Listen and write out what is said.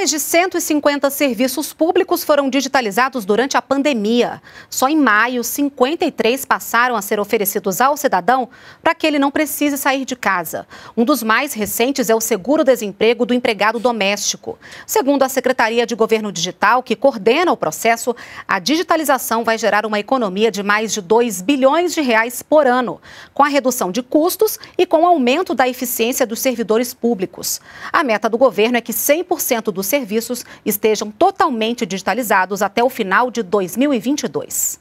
Mais de 150 serviços públicos foram digitalizados durante a pandemia. Só em maio, 53 passaram a ser oferecidos ao cidadão para que ele não precise sair de casa. Um dos mais recentes é o seguro-desemprego do empregado doméstico. Segundo a Secretaria de Governo Digital, que coordena o processo, a digitalização vai gerar uma economia de mais de 2 bilhões de reais por ano, com a redução de custos e com o aumento da eficiência dos servidores públicos. A meta do governo é que 100% dos serviços estejam totalmente digitalizados até o final de 2022.